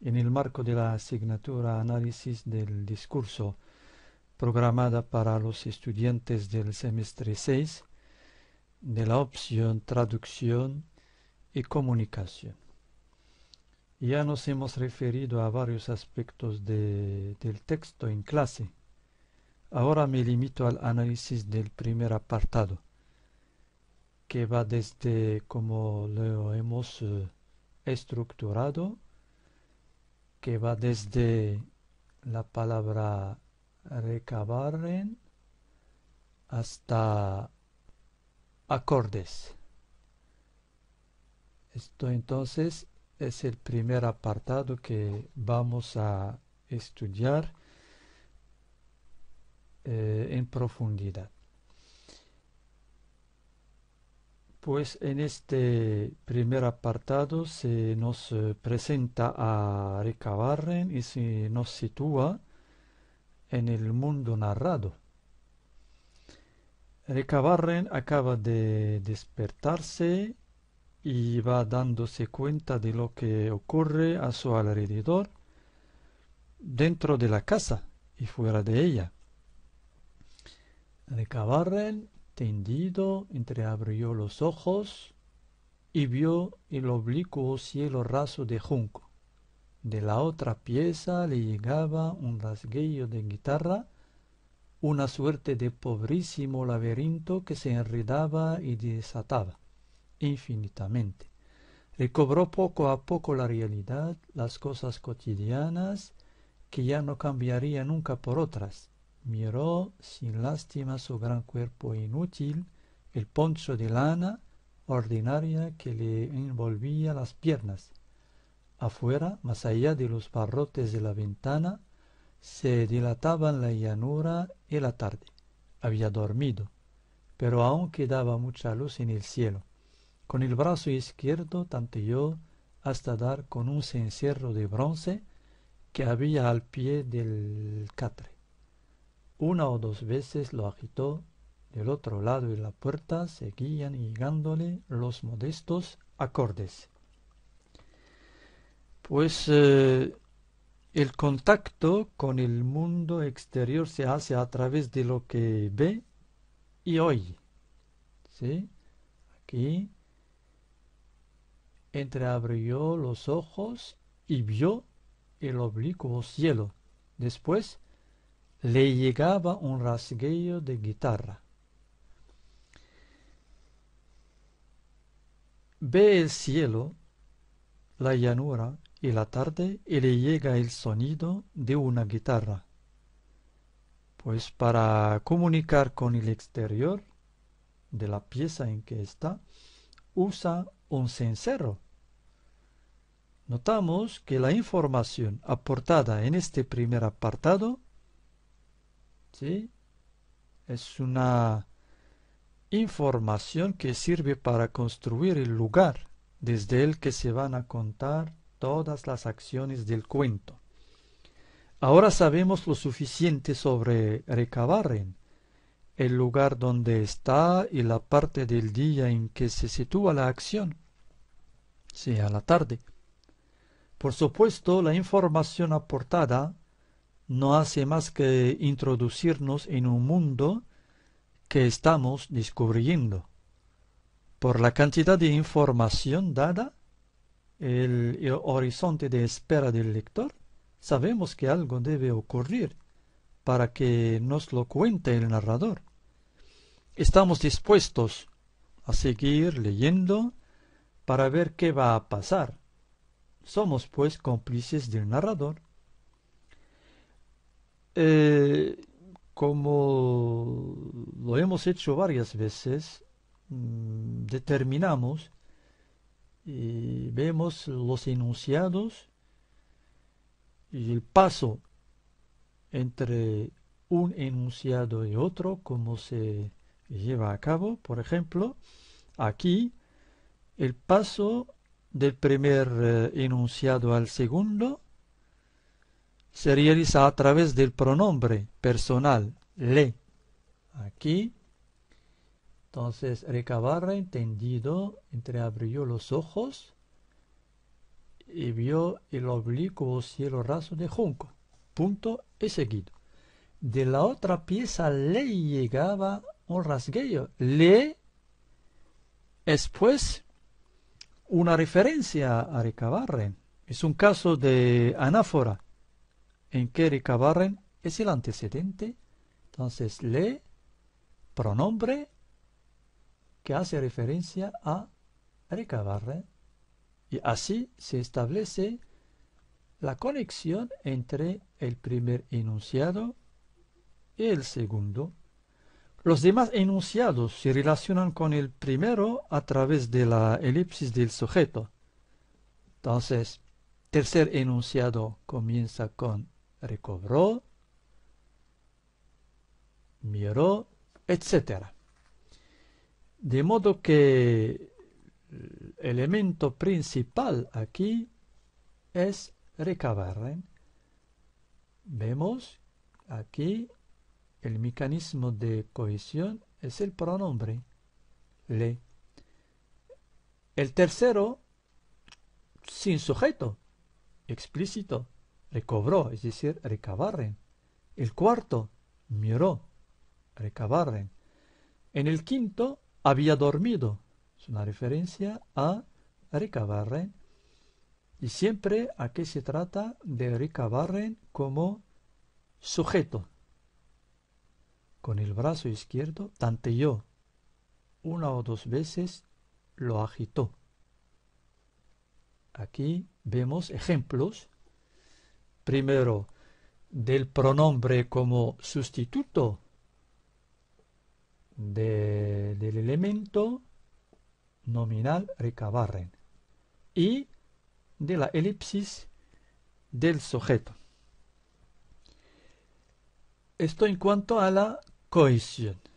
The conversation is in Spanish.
en el marco de la asignatura Análisis del Discurso, programada para los estudiantes del semestre 6, de la opción Traducción y Comunicación. Ya nos hemos referido a varios aspectos del texto en clase. Ahora me limito al análisis del primer apartado, que va desde cómo lo hemos eh, estructurado que va desde la palabra recabaren hasta acordes. Esto entonces es el primer apartado que vamos a estudiar eh, en profundidad. Pues en este primer apartado se nos eh, presenta a Recabarren y se nos sitúa en el mundo narrado. Recabarren acaba de despertarse y va dándose cuenta de lo que ocurre a su alrededor, dentro de la casa y fuera de ella. Recabarren tendido, entreabrió los ojos y vio el oblicuo cielo raso de junco. De la otra pieza le llegaba un rasgueo de guitarra, una suerte de pobrísimo laberinto que se enredaba y desataba infinitamente. Recobró poco a poco la realidad, las cosas cotidianas, que ya no cambiaría nunca por otras, miró sin lástima su gran cuerpo inútil, el poncho de lana ordinaria que le envolvía las piernas. Afuera, más allá de los barrotes de la ventana, se dilataban la llanura y la tarde. Había dormido, pero aún quedaba mucha luz en el cielo. Con el brazo izquierdo tanteó hasta dar con un cencerro de bronce que había al pie del catre. Una o dos veces lo agitó. Del otro lado y la puerta seguían llegándole los modestos acordes. Pues eh, el contacto con el mundo exterior se hace a través de lo que ve y oye. ¿Sí? Aquí entreabrió los ojos y vio el oblicuo cielo. Después le llegaba un rasgueo de guitarra. Ve el cielo, la llanura y la tarde y le llega el sonido de una guitarra. Pues para comunicar con el exterior de la pieza en que está, usa un cencerro. Notamos que la información aportada en este primer apartado es una información que sirve para construir el lugar desde el que se van a contar todas las acciones del cuento. Ahora sabemos lo suficiente sobre Recabarren, el lugar donde está y la parte del día en que se sitúa la acción, sea la tarde. Por supuesto, la información aportada no hace más que introducirnos en un mundo que estamos descubriendo. Por la cantidad de información dada, el, horizonte de espera del lector, sabemos que algo debe ocurrir para que nos lo cuente el narrador. Estamos dispuestos a seguir leyendo para ver qué va a pasar. Somos pues cómplices del narrador eh, como lo hemos hecho varias veces, mm, determinamos y vemos los enunciados y el paso entre un enunciado y otro, cómo se lleva a cabo. Por ejemplo, aquí el paso del primer eh, enunciado al segundo se realiza a través del pronombre personal le. Aquí, entonces recabarra entendido, entreabrió los ojos y vio el oblicuo cielo raso de junco. Punto y seguido. De la otra pieza le llegaba un rasgueo. Le es pues una referencia a Recabarren. Es un caso de anáfora en que recabarren es el antecedente. Entonces, le, pronombre que hace referencia a recabarren. Y así se establece la conexión entre el primer enunciado y el segundo. Los demás enunciados se relacionan con el primero a través de la elipsis del sujeto. Entonces, tercer enunciado comienza con recobró, miró, etc. De modo que el elemento principal aquí es recabar. ¿eh? Vemos aquí el mecanismo de cohesión es el pronombre le. El tercero sin sujeto explícito recobró, es decir, recabarren. El cuarto, miró, recabarren. En el quinto, había dormido. Es una referencia a recabarren. Y siempre aquí se trata de recabarren como sujeto. Con el brazo izquierdo tanteó. Una o dos veces lo agitó. Aquí vemos ejemplos primero del pronombre como sustituto del elemento nominal recabarren. y de la elipsis del sujeto. Esto en cuanto a la cohesión.